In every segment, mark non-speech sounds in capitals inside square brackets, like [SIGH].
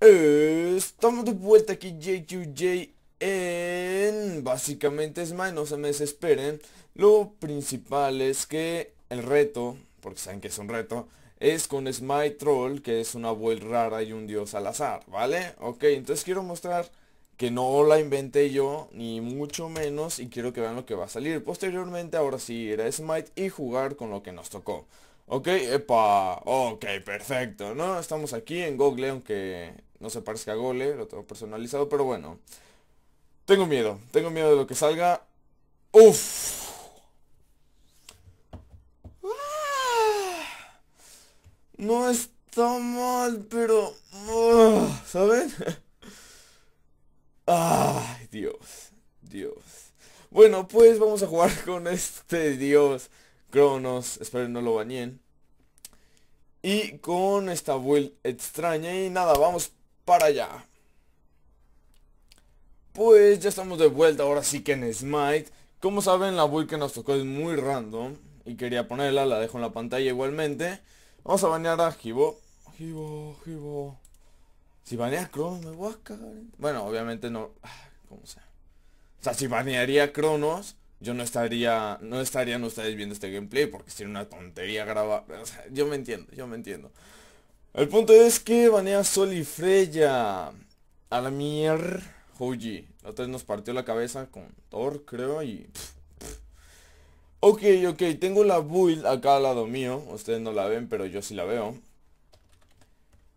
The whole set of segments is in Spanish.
Estamos de vuelta aquí JQJ en... Básicamente es no se me desesperen Lo principal es que el reto, porque saben que es un reto Es con Smite Troll, que es una build rara y un dios al azar, ¿vale? Ok, entonces quiero mostrar que no la inventé yo, ni mucho menos Y quiero que vean lo que va a salir Posteriormente ahora sí ir a Smite y jugar con lo que nos tocó Ok, epa, ok, perfecto, ¿no? Estamos aquí en Google, aunque no se parezca a Gole, lo tengo personalizado, pero bueno. Tengo miedo, tengo miedo de lo que salga. Uf. Ah. no está mal, pero... Ah, ¿Saben? [LAUGHS] Ay, Dios, Dios. Bueno, pues vamos a jugar con este Dios, Cronos, espero no lo bañen Y con esta vuelta extraña y nada, vamos para allá. Pues ya estamos de vuelta ahora sí que en Smite. Como saben la build que nos tocó es muy random. Y quería ponerla, la dejo en la pantalla igualmente. Vamos a banear a Jibo. Jibo, Jibo. Si banea Cronos me voy a cagar. Bueno, obviamente no. Ah, ¿Cómo sea? O sea, si banearía Cronos, yo no estaría. No estarían ustedes viendo este gameplay porque sería una tontería grabar. yo me entiendo, yo me entiendo. El punto es que banea Sol y Freya. A la mier. Hoji. La otra nos partió la cabeza con Thor, creo, y... Ok, ok, tengo la build acá al lado mío. Ustedes no la ven, pero yo sí la veo.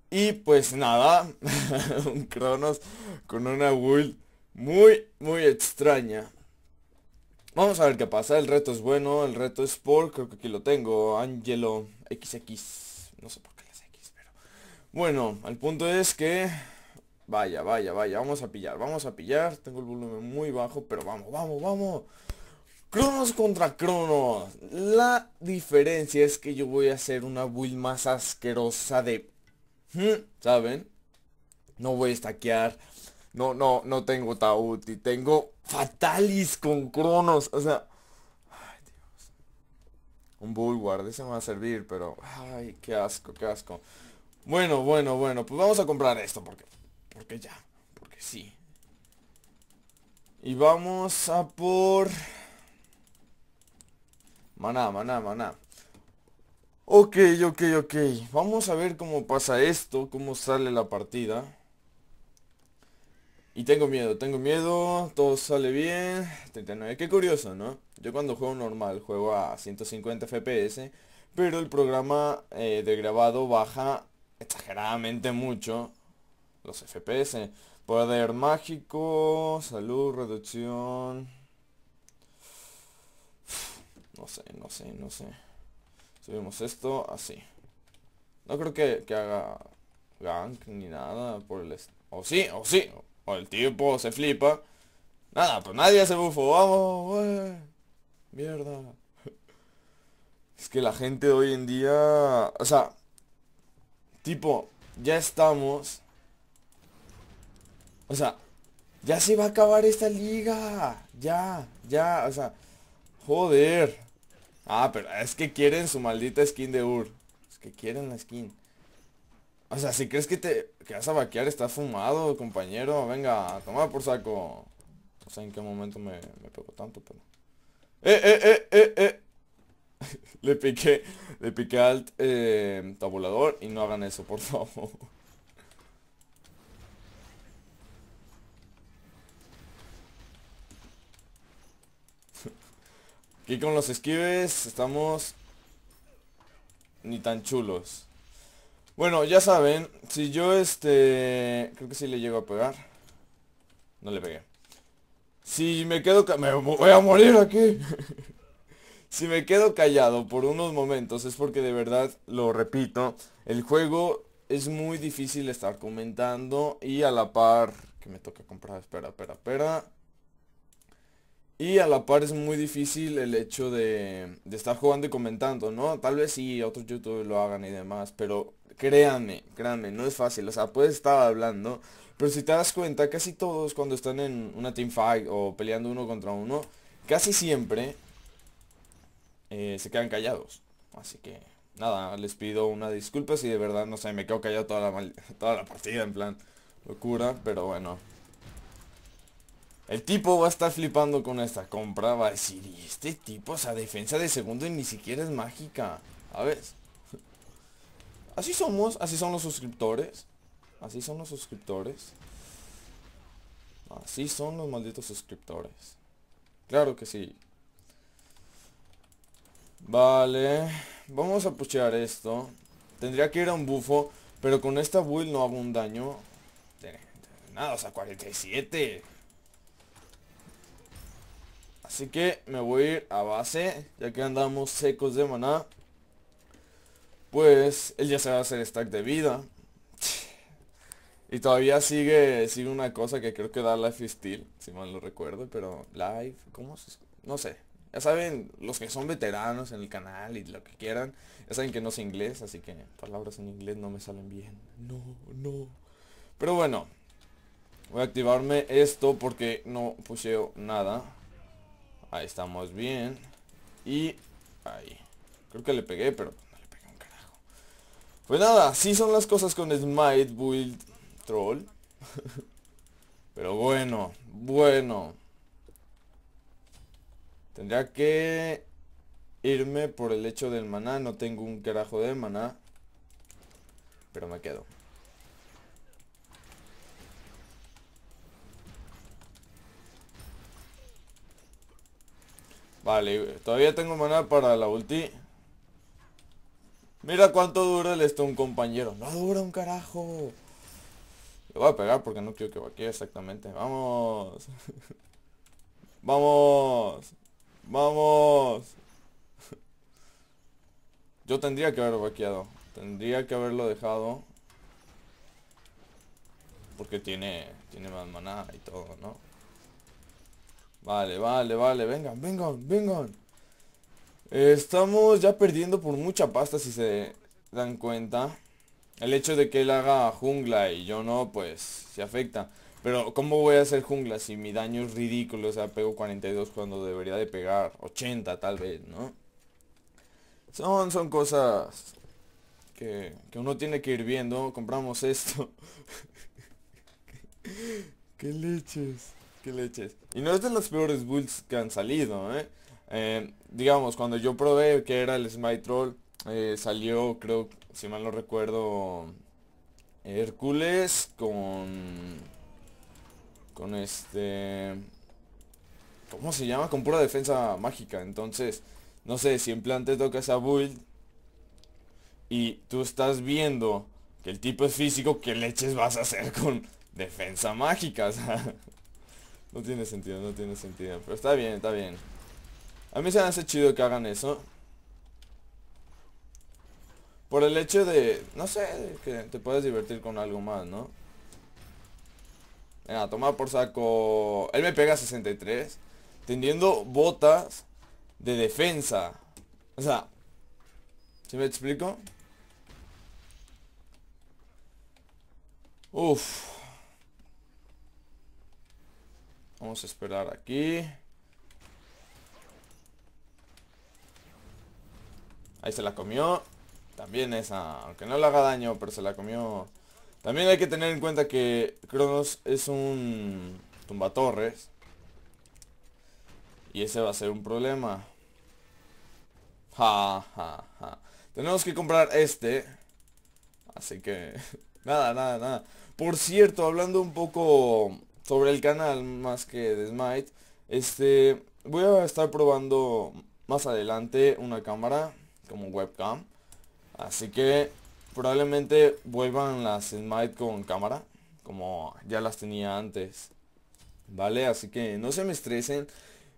Y pues nada, [LAUGHS] un Cronos con una build muy, muy extraña. Vamos a ver qué pasa, el reto es bueno, el reto es por, creo que aquí lo tengo, Angelo XX, no sé por qué. Bueno, el punto es que... Vaya, vaya, vaya, vamos a pillar, vamos a pillar Tengo el volumen muy bajo, pero vamos, vamos, vamos Cronos contra Cronos La diferencia es que yo voy a hacer una build más asquerosa de... ¿Mm? ¿Saben? No voy a stackear No, no, no tengo Tauti Tengo Fatalis con Cronos O sea... Ay, Dios Un Bullguard, ese me va a servir, pero... Ay, qué asco, qué asco bueno, bueno, bueno. Pues vamos a comprar esto porque... Porque ya. Porque sí. Y vamos a por... Maná, maná, maná. Ok, ok, ok. Vamos a ver cómo pasa esto, cómo sale la partida. Y tengo miedo, tengo miedo, todo sale bien. 39, qué curioso, ¿no? Yo cuando juego normal juego a 150 FPS, pero el programa eh, de grabado baja exageradamente mucho los FPS. Poder mágico, salud, reducción. No sé, no sé, no sé. Subimos esto así. No creo que, haga gank ni nada por el... O sí, o sí. O el tipo se flipa. Nada, pues nadie se bufó. Vamos, Mierda. [LAUGHS] Es que la gente hoy en día... O sea, Tipo, ya estamos. O sea, ya se va a acabar esta liga. Ya, ya, o sea, joder. Ah, pero es que quieren su maldita skin de Ur. Es que quieren la skin. O sea, si crees que te que vas a vaquear, está fumado, compañero. Venga, toma por saco. No sé en qué momento me, me pegó tanto, pero... ¡Eh, eh, eh, eh, eh! [LAUGHS] le piqué, le piqué alt eh, tabulador y no hagan eso, por favor. [LAUGHS] Aquí con los esquives estamos ni tan chulos. Bueno, ya saben, si yo este... Creo que si le llego a pegar. No le pegué. Si me quedo... Me voy a morir aquí. [LAUGHS] si me quedo callado por unos momentos es porque de verdad, lo repito, el juego es muy difícil estar comentando y a la par que me toca comprar, espera, espera, espera. Y a la par es muy difícil el hecho de, de, estar jugando y comentando, ¿no? Tal vez sí, otros youtubers lo hagan y demás, pero créanme, créanme, no es fácil. O sea, puedes estar hablando, pero si te das cuenta, casi todos cuando están en una team fight o peleando uno contra uno, casi siempre eh, se quedan callados. Así que nada, les pido una disculpa si de verdad, no sé, me quedo callado toda la, [LAUGHS] toda la partida, en plan, locura, pero bueno. El tipo va a estar flipando con esta compra, va a decir, y este tipo, o sea, defensa de segundo y ni siquiera es mágica, a ver [LAUGHS] Así somos, así son los suscriptores, así son los suscriptores. Así son los malditos suscriptores. Claro que sí, Vale. Vamos a puchear esto. Tendría que ir a un bufo. Pero con esta build no hago un daño. Nada, o sea, 47. Así que me voy a ir a base. Ya que andamos secos de maná. Pues él ya se va a hacer stack de vida. Y todavía sigue, sigue una cosa que creo que da Life steal si mal lo recuerdo, pero Life, ¿cómo No sé, ya saben, los que son veteranos en el canal y lo que quieran, ya saben que no sé inglés, así que palabras en inglés no me salen bien. No, no. Pero bueno, voy a activarme esto porque no puseo nada. Ahí estamos bien. Y ahí. Creo que le pegué, pero no le pegué un carajo. Pues nada, así son las cosas con Smite Build Troll. [LAUGHS] pero bueno, bueno. Tendría que irme por el hecho del maná. No tengo un carajo de maná. Pero me quedo. Vale, todavía tengo maná para la ulti. Mira cuánto dura el un compañero. No dura un carajo. Le voy a pegar porque no quiero que vaquee exactamente. Vamos. [LAUGHS] Vamos. ¡Vamos! Yo tendría que haberlo vaqueado. Tendría que haberlo dejado. Porque tiene, tiene más maná y todo, ¿no? Vale, vale, vale. Vengan, vengan, vengan. Estamos ya perdiendo por mucha pasta si se dan cuenta. El hecho de que él haga jungla y yo no, pues se afecta. Pero ¿cómo voy a hacer jungla si mi daño es ridículo? O sea, pego 42 cuando debería de pegar 80 tal vez, ¿no? Son, son cosas que, uno tiene que ir viendo. Compramos esto. [LAUGHS] ¡Qué leches! ¡Qué leches! Y no es de los peores builds que han salido, ¿eh? eh digamos, cuando yo probé que era el Smite Troll, eh, salió, creo, si mal no recuerdo, Hércules con... Con este... ¿Cómo se llama? Con pura defensa mágica. Entonces, no sé, si en plan te toca esa build y tú estás viendo que el tipo es físico, ¿qué leches vas a hacer con defensa mágica? [LAUGHS] no tiene sentido, no tiene sentido. Pero está bien, está bien. A mí se me hace chido que hagan eso. Por el hecho de, no sé, que te puedes divertir con algo más, ¿no? Venga, toma por saco. Él me pega 63. Tendiendo botas de defensa. O sea. ¿Se me explico? Uf. Vamos a esperar aquí. Ahí se la comió. También esa. Aunque no le haga daño, pero se la comió. También hay que tener en cuenta que Cronos es un tumbatorres. Y ese va a ser un problema. Tenemos que comprar este. Así que... [LAUGHS] Nada, nada, nada. Por cierto, hablando un poco sobre el canal más que de Smite. Este... Voy a estar probando más adelante una cámara como webcam. Así que Probablemente vuelvan las Smite con cámara, como ya las tenía antes. ¿Vale? Así que no se me estresen.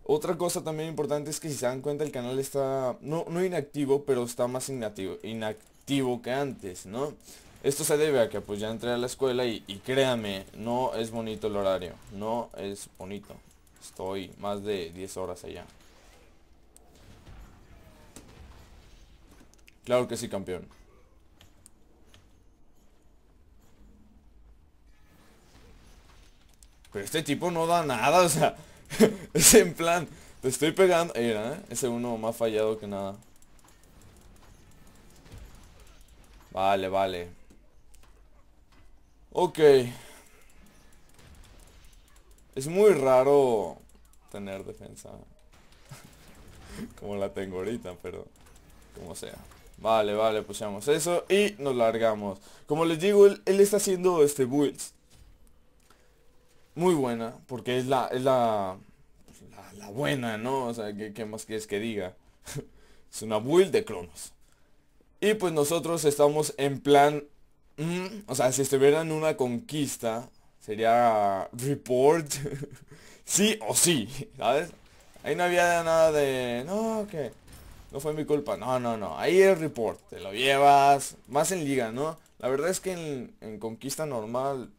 Otra cosa también importante es que si se dan cuenta el canal está, no, no inactivo, pero está más inactivo, inactivo que antes, ¿no? Esto se debe a que pues ya entré a la escuela y, y créame, no es bonito el horario, no es bonito. Estoy más de 10 horas allá. Claro que sí, campeón. Pero este tipo no da nada, o sea. [LAUGHS] es en plan. Te estoy pegando. Era, ¿eh? Ese uno más fallado que nada. Vale, vale. Ok. Es muy raro tener defensa. [LAUGHS] como la tengo ahorita, pero como sea. Vale, vale, puseamos eso y nos largamos. Como les digo, él, él está haciendo este builds muy buena, porque es la, la, buena, ¿no? O sea, ¿qué, qué más quieres que diga? [LAUGHS] es una build de Cronos. Y pues nosotros estamos en plan, mm, o sea, si estuvieran en una conquista, sería report, [LAUGHS] sí o sí, ¿sabes? Ahí no había nada de, no, que no fue mi culpa, no, no, no, ahí es report, te lo llevas, más en liga, ¿no? La verdad es que en conquista normal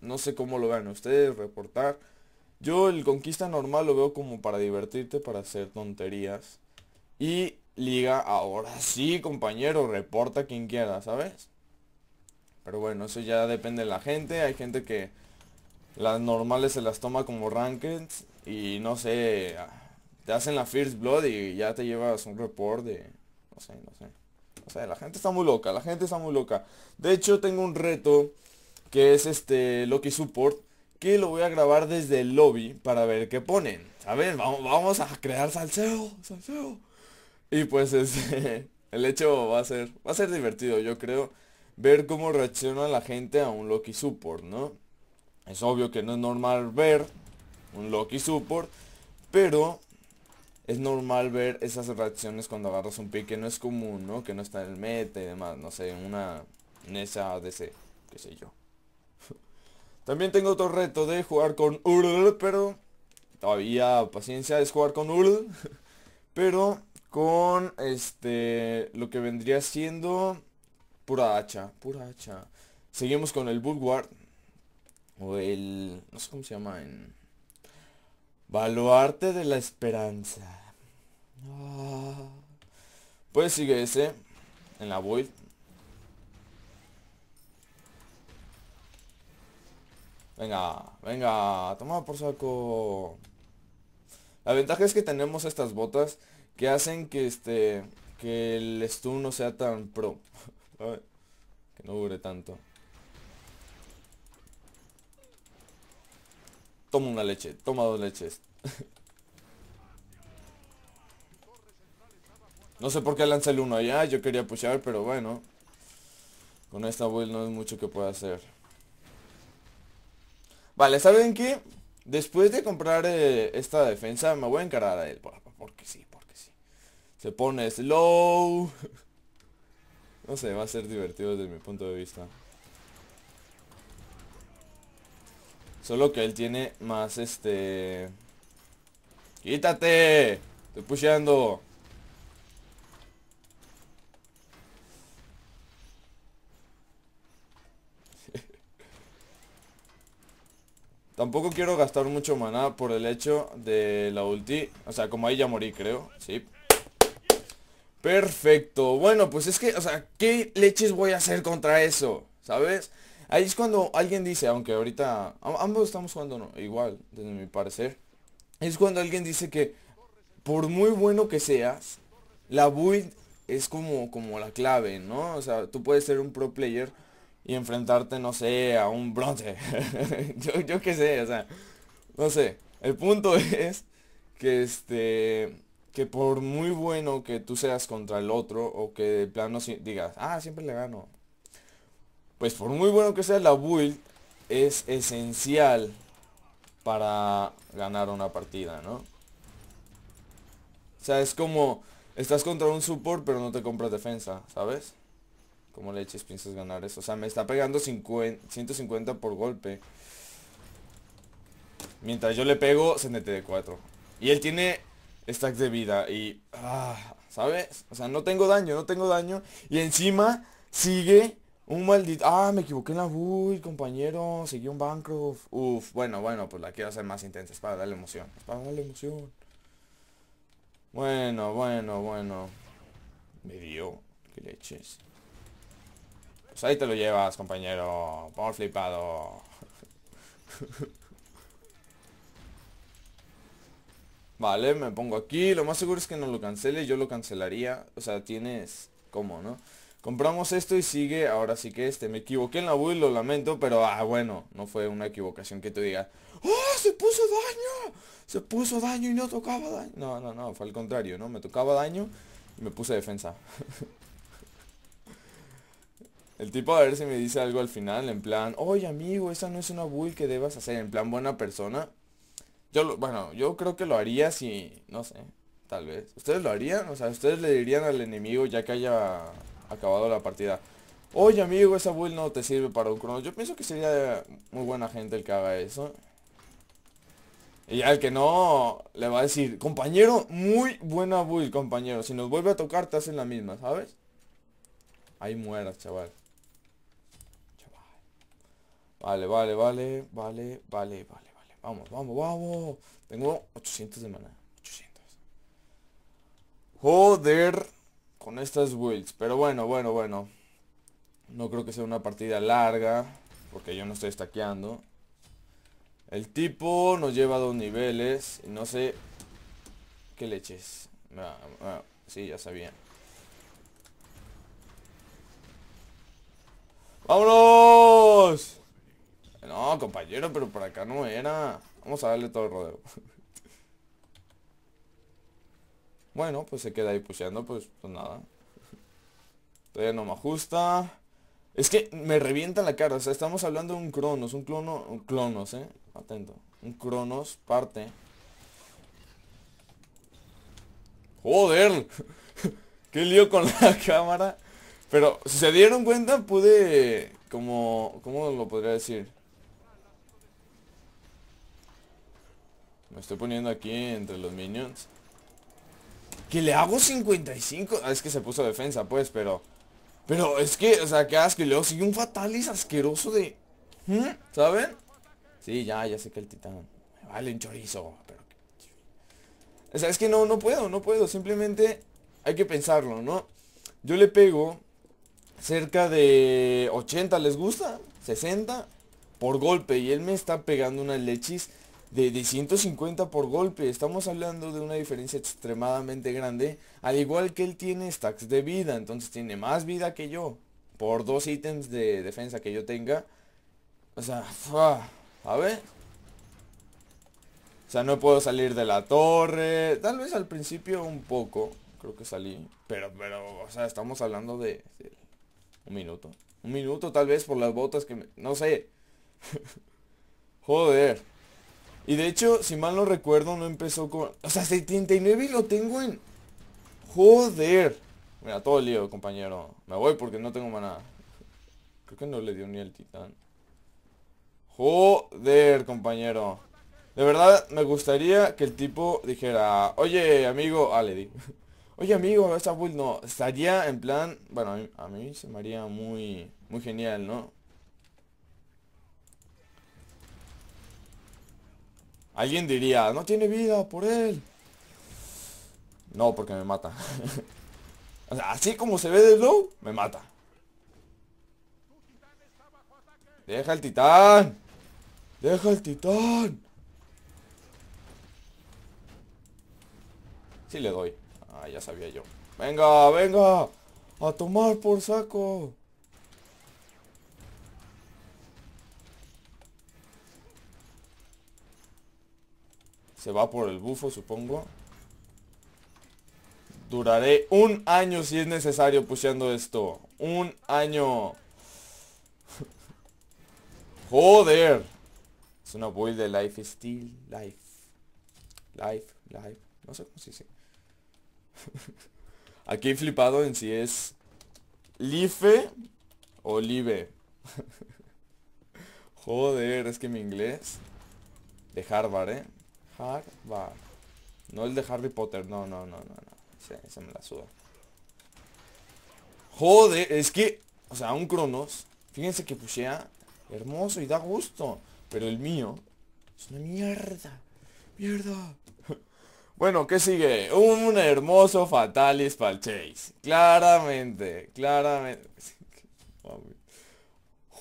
no sé cómo lo vean ustedes, reportar. Yo el conquista normal lo veo como para divertirte, para hacer tonterías. Y liga ahora sí, compañero, reporta quien quiera, ¿sabes? Pero bueno, eso ya depende de la gente. Hay gente que las normales se las toma como rankings y no sé, te hacen la first blood y ya te llevas un report de, no sé, no sé. O sea, la gente está muy loca, la gente está muy loca. De hecho, tengo un reto que es este Loki Support, que lo voy a grabar desde el lobby para ver qué ponen. ¿Sabes? Vamos, vamos a crear salseo, salseo. Y pues [LAUGHS] este, el hecho va a ser, va a ser divertido, yo creo, ver cómo reacciona la gente a un Loki Support, ¿no? Es obvio que no es normal ver un Loki Support, pero es normal ver esas reacciones cuando agarras un pick que no es común, ¿no? Que no está en el meta y demás, no sé, una de ese qué sé yo. También tengo otro reto de jugar con URL, pero todavía paciencia es jugar con URL. Pero con este lo que vendría siendo pura hacha, pura hacha. Seguimos con el Bulwark. O el... No sé cómo se llama en... Baluarte de la esperanza. Ah. Pues sigue ese. En la void. Venga, venga, toma por saco. La ventaja es que tenemos estas botas que hacen que este que el stun no sea tan pro. [LAUGHS] que no dure tanto. Toma una leche, toma dos leches. [LAUGHS] no sé por qué lanza el uno allá, yo quería pushar, pero bueno. Con esta build no es mucho que pueda hacer. Vale, ¿saben qué? Después de comprar eh, esta defensa me voy a encarar a él. Porque sí, porque sí. Se pone slow. [LAUGHS] no sé, va a ser divertido desde mi punto de vista. Solo que él tiene más este... ¡Quítate! Estoy pusheando. Tampoco quiero gastar mucho maná por el hecho de la ulti O sea, como ahí ya morí, creo Sí Perfecto Bueno, pues es que, o sea, ¿qué leches voy a hacer contra eso? ¿Sabes? Ahí es cuando alguien dice, aunque ahorita ambos estamos jugando igual, desde mi parecer Es cuando alguien dice que por muy bueno que seas La build es como, como la clave, ¿no? O sea, tú puedes ser un pro player y enfrentarte, no sé, a un bronce. [LAUGHS] yo, yo qué sé, o sea, no sé. El punto [LAUGHS] es que este que por muy bueno que tú seas contra el otro o que de plano digas, ah, siempre le gano. Pues por muy bueno que sea la build, es esencial para ganar una partida, ¿no? O sea, es como, estás contra un support pero no te compras defensa, ¿sabes? ¿Cómo leches piensas ganar eso? O sea, me está pegando 150 por golpe. Mientras yo le pego de 4 Y él tiene stacks de vida y... Ah, ¿Sabes? O sea, no tengo daño, no tengo daño. Y encima sigue un maldito... Ah, me equivoqué en la build, compañero. Seguí un Bancroft. Uf, bueno, bueno, pues la quiero hacer más intensa. Es para darle emoción. Es para darle emoción. Bueno, bueno, bueno. Me dio. Qué leches. Pues ahí te lo llevas, compañero. Por flipado. Vale, me pongo aquí. Lo más seguro es que no lo cancele. Yo lo cancelaría. O sea, tienes... ¿Cómo, no? Compramos esto y sigue. Ahora sí que este. Me equivoqué en la build, lo lamento. Pero, ah, bueno. No fue una equivocación que te diga ¡Oh! ¡Se puso daño! Se puso daño y no tocaba daño. No, no, no. Fue al contrario, ¿no? Me tocaba daño y me puse defensa. [LAUGHS] El tipo a ver si me dice algo al final, en plan, oye amigo, esa no es una bull que debas hacer, en plan buena persona. Yo, bueno, yo creo que lo haría si, no sé, tal vez. ¿Ustedes lo harían? O sea, ¿ustedes le dirían al enemigo ya que haya acabado la partida? Oye amigo, esa bull no te sirve para un crono. Yo pienso que sería muy buena gente el que haga eso. Y al que no, le va a decir, compañero, muy buena bull, compañero. Si nos vuelve a tocar, te hacen la misma, ¿sabes? Ahí mueras, chaval. Vale, vale, vale, vale, vale, vale, vale. Vamos, vamos, vamos. Tengo 800 de mana 800. Joder. Con estas builds. Pero bueno, bueno, bueno. No creo que sea una partida larga. Porque yo no estoy stackeando. El tipo nos lleva a dos niveles. Y no sé... ¿Qué leches? Ah, ah, sí, ya sabía. ¡Vámonos! No, compañero, pero por acá no era. Vamos a darle todo el rodeo. [LAUGHS] bueno, pues se queda ahí pusheando, pues, pues nada. Todavía no me ajusta. Es que me revienta la cara. O sea, estamos hablando de un Cronos. Un clono... Un clonos, eh. Atento. Un Cronos parte. ¡Joder! [LAUGHS] ¡Qué lío con la [LAUGHS] cámara! Pero, si se dieron cuenta, pude... Como... ¿Cómo lo podría decir? Me estoy poniendo aquí entre los minions. Que le hago 55. Ah, es que se puso defensa, pues, pero... Pero es que, o sea, que asco. Y luego sigue un fatalis asqueroso de... ¿Mm? ¿Saben? Sí, ya, ya sé que el titán. Me vale un chorizo, pero... O sea, es que no, no puedo, no puedo. Simplemente hay que pensarlo, ¿no? Yo le pego cerca de 80, ¿les gusta? 60 por golpe. Y él me está pegando una lechis de, 150 por golpe. Estamos hablando de una diferencia extremadamente grande. Al igual que él tiene stacks de vida. Entonces tiene más vida que yo. Por dos ítems de defensa que yo tenga. O sea, a ver. O sea, no puedo salir de la torre. Tal vez al principio un poco. Creo que salí. Pero, pero, o sea, estamos hablando de... de un minuto. Un minuto tal vez por las botas que me... No sé. [LAUGHS] Joder. Y de hecho, si mal no recuerdo, no empezó con... O sea, 79 y lo tengo en... Joder. Mira, todo lío, compañero. Me voy porque no tengo nada. Creo que no le dio ni el titán. Joder, compañero. De verdad, me gustaría que el tipo dijera... Oye, amigo... Ah, le di. [LAUGHS] Oye, amigo, esta build no. Estaría en plan... Bueno, a mí, se me haría muy... Muy genial, ¿no? Alguien diría, no tiene vida por él. No, porque me mata. [LAUGHS] así como se ve de low, me mata. Deja el titán. Deja el titán. Sí le doy. Ah, ya sabía yo. Venga, venga. A tomar por saco. Se va por el bufo, supongo. Duraré un año si es necesario pusiendo esto. Un año. [LAUGHS] Joder. Es una build de Life Steel. Life. Life, life. No sé cómo se dice. [LAUGHS] Aquí he flipado en si es Life o Live. [LAUGHS] Joder, es que mi inglés. De Harvard, eh. Harvard. No el de Harry Potter, no, no, no, no, no. Se, me la suda. Joder, es que... O sea, un Cronos. Fíjense que pushea hermoso y da gusto. Pero el mío es una mierda. Mierda. [LAUGHS] Bueno, ¿qué sigue? Un hermoso Fatalis para el Chase. Claramente, claramente. [LAUGHS]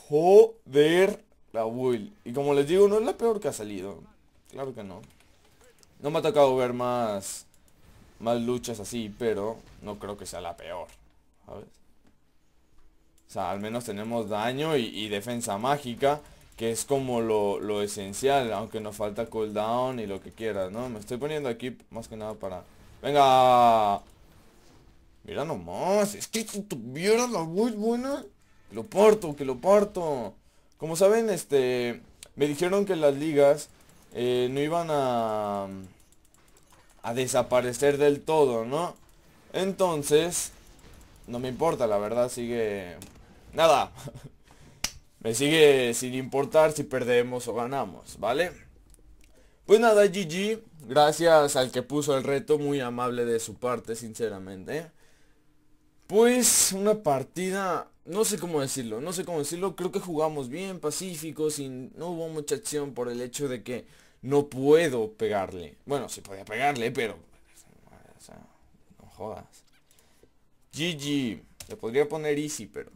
Joder, la Will. Y como les digo, no es la peor que ha salido. Claro que no. No me ha tocado ver más, más luchas así, pero no creo que sea la peor, ¿sabes? O sea, al menos tenemos daño y, defensa mágica, que es como lo, esencial, aunque nos falta cooldown y lo que quieras, ¿no? Me estoy poniendo aquí más que nada para... ¡Venga! Mira nomás, es que si tuviera la voz buena, lo parto, que lo parto. Como saben, este... Me dijeron que las ligas eh, no iban a, a desaparecer del todo, ¿no? Entonces, no me importa, la verdad, sigue... Nada. [LAUGHS] me sigue sin importar si perdemos o ganamos, ¿vale? Pues nada, GG. Gracias al que puso el reto, muy amable de su parte, sinceramente. Pues una partida, no sé cómo decirlo, no sé cómo decirlo, creo que jugamos bien, pacíficos y no hubo mucha acción por el hecho de que no puedo pegarle. Bueno, sí podía pegarle, pero... O sea, no jodas. GG. Le podría poner easy, pero...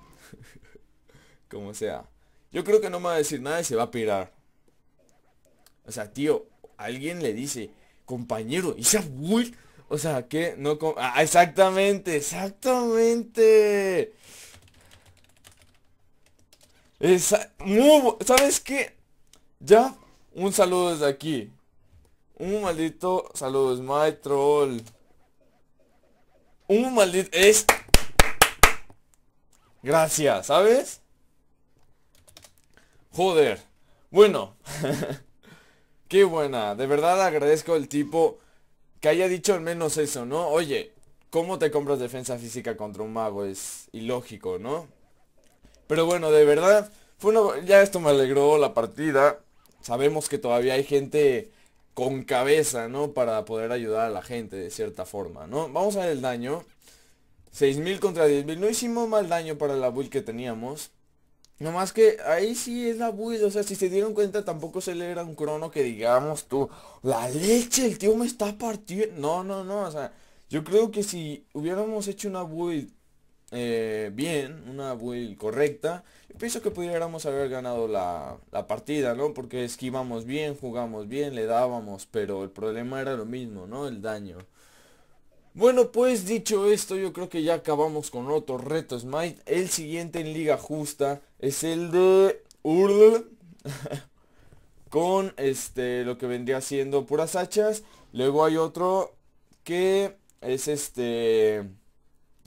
[LAUGHS] Como sea. Yo creo que no me va a decir nada y se va a pirar. O sea, tío, alguien le dice, compañero, y se O sea, que no... Ah, exactamente, exactamente. Esa... Muy... ¿Sabes qué? Ya un saludo desde aquí. Un maldito saludo, my troll. Un maldito... Es... Gracias, ¿sabes? Joder. Bueno. [LAUGHS] Qué buena. De verdad agradezco el tipo que haya dicho al menos eso, ¿no? Oye, ¿cómo te compras defensa física contra un mago? Es ilógico, ¿no? Pero bueno, de verdad, fue ya esto me alegró la partida sabemos que todavía hay gente con cabeza, ¿no? Para poder ayudar a la gente de cierta forma, ¿no? Vamos a ver el daño. 6.000 contra 10.000. No hicimos mal daño para la build que teníamos. Nomás que ahí sí es la build. O sea, si se dieron cuenta, tampoco se le era un crono que digamos tú. La leche, el tío me está partiendo. No, no, no. O sea, yo creo que si hubiéramos hecho una build eh, bien, una build correcta. Pienso que pudiéramos haber ganado la, la, partida, ¿no? Porque esquivamos bien, jugamos bien, le dábamos, pero el problema era lo mismo, ¿no? El daño. Bueno, pues dicho esto, yo creo que ya acabamos con otro reto Smite. El siguiente en Liga Justa es el de Url. [LAUGHS] con este lo que vendría siendo puras hachas. Luego hay otro que es este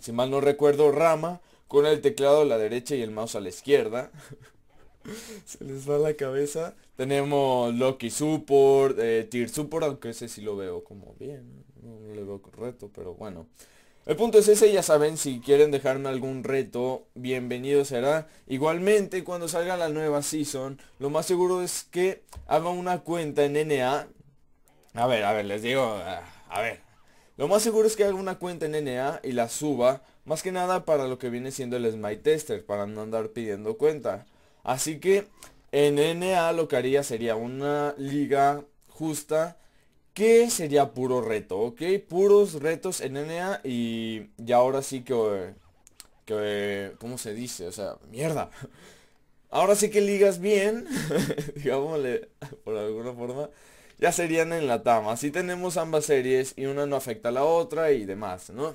si mal no recuerdo, Rama, con el teclado a la derecha y el mouse a la izquierda. [LAUGHS] Se les va la cabeza. Tenemos Loki Support, eh, Tier Support, aunque ese sí lo veo como bien. No, le veo correcto, pero bueno. El punto es ese, ya saben, si quieren dejarme algún reto, bienvenido será. Igualmente, cuando salga la nueva season, lo más seguro es que haga una cuenta en NA. A ver, a ver, les digo, ah, a ver, lo más seguro es que haga una cuenta en NA y la suba, más que nada para lo que viene siendo el Smite Tester, para no andar pidiendo cuenta. Así que en NA lo que haría sería una liga justa que sería puro reto, ¿ok? Puros retos en NA y, ya ahora sí que... que ¿Cómo se dice? O sea, mierda. [LAUGHS] Ahora sí que ligas bien, [LAUGHS] digámosle, por alguna forma ya serían en la Tama, si tenemos ambas series y una no afecta a la otra y demás, ¿no?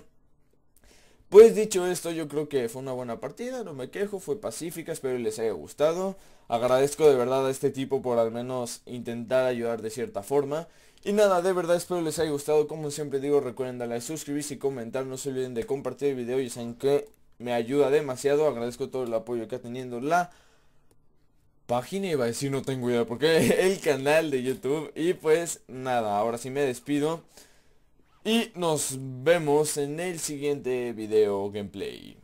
Pues dicho esto, yo creo que fue una buena partida, no me quejo, fue pacífica, espero les haya gustado. Agradezco de verdad a este tipo por al menos intentar ayudar de cierta forma. Y nada, de verdad espero les haya gustado, como siempre digo, recuerden darle a suscribirse y comentar, no se olviden de compartir el video, y saben que me ayuda demasiado, agradezco todo el apoyo que ha tenido la página, iba a decir no tengo idea porque [LAUGHS] el canal de YouTube. Y pues nada, ahora sí me despido. Y nos vemos en el siguiente video gameplay.